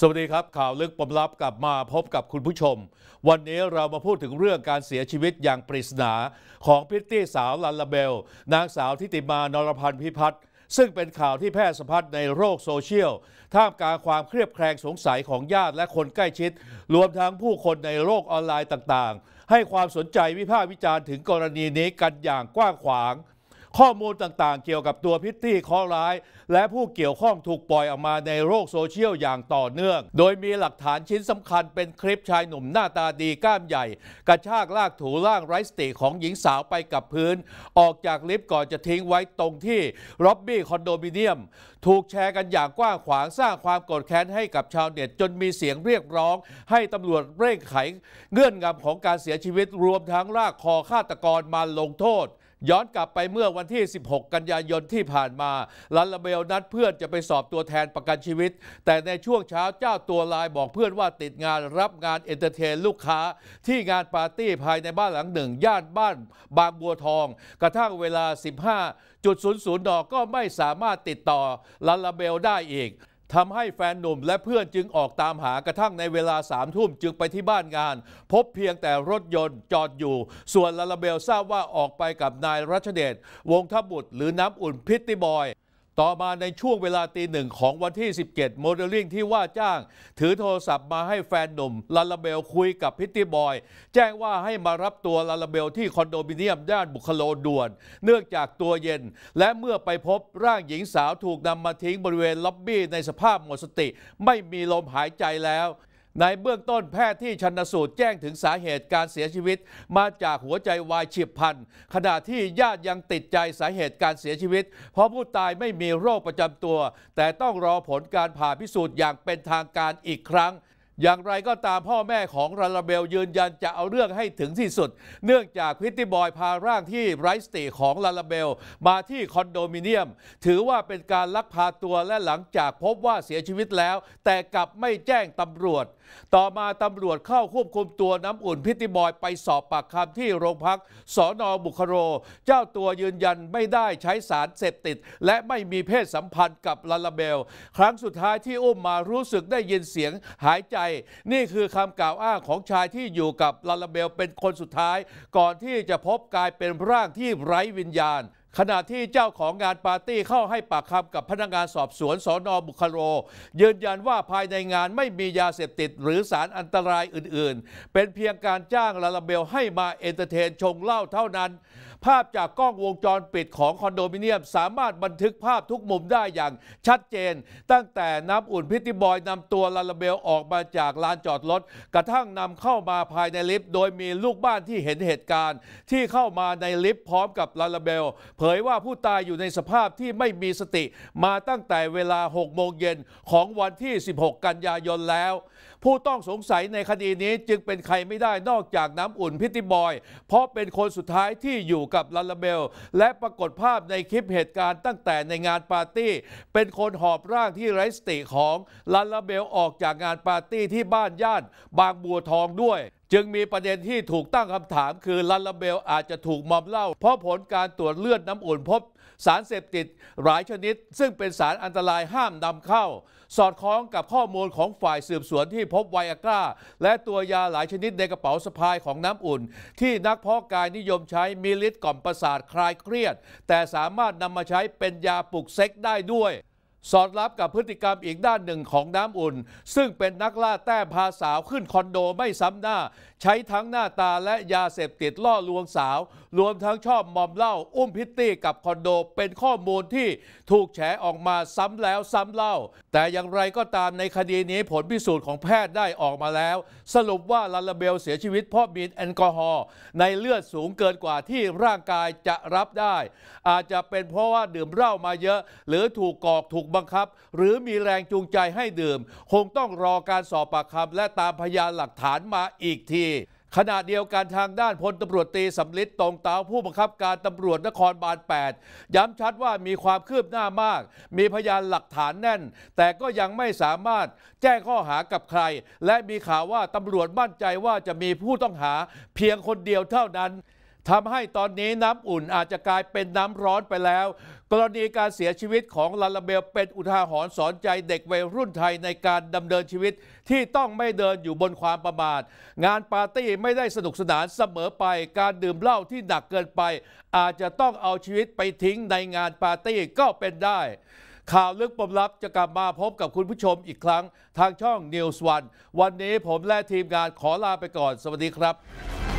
สวัสดีครับ ข่าวลึกปมลับกลับมาพบกับคุณผู้ชม วันนี้เรามาพูดถึงเรื่องการเสียชีวิตอย่างปริศนาของพิตตี้สาวลันลาเบล นางสาวทิติมานรพันธ์พิพัฒน์ซึ่งเป็นข่าวที่แพร่สะพัดในโลกโซเชียลท่ามกลางความเครียดแคลงสงสัยของญาติและคนใกล้ชิด รวมทั้งผู้คนในโลกออนไลน์ต่าง ๆ ให้ความสนใจวิพากษ์วิจารณ์ถึงกรณีนี้กันอย่างกว้างขวางข้อมูลต่างๆ เกี่ยวกับตัวพิตตี้ข้อร้าย และผู้เกี่ยวข้องถูกปล่อยออกมาในโลกโซเชียลอย่างต่อเนื่อง โดยมีหลักฐานชิ้นสำคัญเป็นคลิปชายหนุ่มหน้าตาดีก้ามใหญ่ กระชากลากถูร่างไร้สติของหญิงสาวไปกับพื้น ออกจากลิฟต์ก่อนจะทิ้งไว้ตรงที่ร็อบบี้คอนโดมิเนียม ถูกแชร์กันอย่างกว้างขวางสร้างความโกรธแค้นให้กับชาวเน็ตจนมีเสียงเรียกร้อง ให้ตำรวจเร่งไข เงื่อนงำของการเสียชีวิตรวมทั้งลากคอฆาตกรมาลงโทษย้อนกลับไปเมื่อวันที่ 16 กันยายนที่ผ่านมาลาลาเบลนัดเพื่อนจะไปสอบตัวแทนประกันชีวิต แต่ในช่วงเช้าเจ้าตัวลายบอกเพื่อนว่าติดงานรับงานเอนเตอร์เทนลูกค้า ที่งานปาร์ตี้ภายในบ้านหลังหนึ่งย่านบ้านบางบัวทอง กระทั่งเวลา 15.00 น ก็ไม่สามารถติดต่อลาลาเบลได้อีกทำให้แฟนหนุ่มและเพื่อนจึงออกตามหากระทั่งในเวลาสามทุ่มจึงไปที่บ้านงาน พบเพียงแต่รถยนต์จอดอยู่ ส่วนลาลาเบลทราบว่าออกไปกับนายรัชเดช วงทบุตรหรือน้ำอุ่นพิตติบอยต่อมาในช่วงเวลาตีหนึ่งของวันที่ 17 โมเดลลิ่งที่ว่าจ้าง ถือโทรศัพท์มาให้แฟนหนุ่มลาลาเบลคุยกับพิตตี้บอย แจ้งว่าให้มารับตัวลาลาเบลที่คอนโดมิเนียมย่านบุคโลด่วน เนื่องจากตัวเย็น และเมื่อไปพบร่างหญิงสาวถูกนำมาทิ้งบริเวณล็อบบี้ในสภาพหมดสติไม่มีลมหายใจแล้วในเบื้องต้นแพทย์ที่ชันสูตรแจ้งถึงสาเหตุการเสียชีวิต มาจากหัวใจวายเฉียบพลันขณะที่ญาติยังติดใจสาเหตุการเสียชีวิต เพราะผู้ตายไม่มีโรคประจำตัว แต่ต้องรอผลการผ่าพิสูจน์อย่างเป็นทางการอีกครั้งอย่างไรก็ตามพ่อแม่ของลาลาเบล ยืนยันจะเอาเรื่องให้ถึงที่สุด เนื่องจากพิตตี้บอยพาร่างที่ไรสติของลาลาเบล มาที่คอนโดมิเนียม ถือว่าเป็นการลักพาตัวและหลังจากพบว่าเสียชีวิตแล้ว แต่กลับไม่แจ้งตำรวจ ต่อมาตำรวจเข้าควบคุมตัวน้ำอุ่นพิตตี้บอยไปสอบปากคำที่โรงพักสอนอบุคโร เจ้าตัวยืนยันไม่ได้ใช้สารเสพติด และไม่มีเพศสัมพันธ์กับลาลาเบล ครั้งสุดท้ายที่อุ้มมารู้สึกได้ยินเสียงหายใจนี่คือคำกล่าวอ้างของชายที่อยู่กับลาลาเบลเป็นคนสุดท้าย ก่อนที่จะพบกลายเป็นร่างที่ไร้วิญญาณขณะที่เจ้าของงานปาร์ตี้เข้าให้ปากคำกับพนักงานสอบสวนสอนอบุคโลยืนยันว่าภายในงานไม่มียาเสพติด หรือสารอันตรายอื่นๆ เป็นเพียงการจ้างลาลาเบลให้มาเอนเตอร์เทนชงเหล้าเท่านั้น ภาพจากกล้องวงจรปิดของคอนโดมิเนียม สามารถบันทึกภาพทุกมุมได้อย่างชัดเจน ตั้งแต่น้ำอุ่นพิติบอยนำตัวลาลาเบลออกมาจากลานจอดรถกระทั่งนำเข้ามาภายในลิฟต์โดยมีลูกบ้านที่เห็นเหตุการณ์ ที่เข้ามาในลิฟต์พร้อมกับลาลาเบลผยว่าผู้ตายอยู่ในสภาพที่ไม่มีสติมาตั้งแต่เวลา 6 โมงเย็นของวันที่ 16 กันยายนแล้ว ผู้ต้องสงสัยในคดีนี้จึงเป็นใครไม่ได้นอกจากน้ำอุ่นพิติบอย เพราะเป็นคนสุดท้ายที่อยู่กับลาลาเบลและปรากฏภาพในคลิปเหตุการณ์ตั้งแต่ในงานปาร์ตี้ เป็นคนหอบร่างที่ไร้สติของลาลาเบลออกจากงานปาร์ตี้ที่บ้านย่านบางบัวทองด้วยจึงมีประเด็นที่ถูกตั้งคำถาม คือ ลัลลาเบลอาจจะถูกมอมเหล้าเพราะผลการตรวจเลือดน้ำอุ่นพบสารเสพติด หลายชนิด ซึ่งเป็นสารอันตรายห้ามนำเข้า สอดคล้องกับข้อมูลของฝ่ายสืบสวนที่พบไวอากร้าและตัวยาหลายชนิดในกระเป๋าสะพายของน้ำอุ่น ที่นักเพาะกายนิยมใช้มีฤทธิ์กล่อมประสาทคลายเครียด แต่สามารถนำมาใช้เป็นยาปลุกเซ็กได้ด้วยสอดรับกับพฤติกรรมอีกด้านหนึ่งของน้ำอุ่น ซึ่งเป็นนักล่าแต้พาสาวขึ้นคอนโดไม่ซ้ำหน้า ใช้ทั้งหน้าตาและยาเสพติดล่อลวงสาวรวมทั้งชอบมอมเหล้าอุ้มพิตตี้กับคอนโด เป็นข้อมูลที่ถูกแฉออกมาซ้ำแล้วซ้ำเล่า แต่อย่างไรก็ตามในคดีนี้ผลพิสูจน์ของแพทย์ได้ออกมาแล้ว สรุปว่าลาลาเบลเสียชีวิตเพราะมีแอลกอฮอล์ในเลือดสูงเกินกว่าที่ร่างกายจะรับได้ อาจจะเป็นเพราะว่าดื่มเหล้ามาเยอะ หรือถูกกอกถูกบังคับ หรือมีแรงจูงใจให้ดื่ม คงต้องรอการสอบปากคำและตามพยานหลักฐานมาอีกทีขณะเดียวกันทางด้านพลตำรวจตีสำลิดตรงเตาผู้บังคับการตำรวจนครบาล 8ย้ำชัดว่ามีความคืบหน้ามาก มีพยานหลักฐานแน่น แต่ก็ยังไม่สามารถแจ้งข้อหากับใคร และมีข่าวว่าตำรวจมั่นใจว่าจะมีผู้ต้องหา เพียงคนเดียวเท่านั้นทำให้ตอนนี้น้ำอุ่นอาจจะกลายเป็นน้ำร้อนไปแล้ว กรณีการเสียชีวิตของลาลาเบลเป็นอุทาหรณ์สอนใจเด็กวัยรุ่นไทยในการดำเนินชีวิตที่ต้องไม่เดินอยู่บนความประมาท งานปาร์ตี้ไม่ได้สนุกสนานเสมอไปการดื่มเหล้าที่หนักเกินไป อาจจะต้องเอาชีวิตไปทิ้งในงานปาร์ตี้ก็เป็นได้ ข่าวลึกปมลับจะกลับมาพบกับคุณผู้ชมอีกครั้ง ทางช่อง News One วันนี้ผมและทีมงานขอลาไปก่อน สวัสดีครับ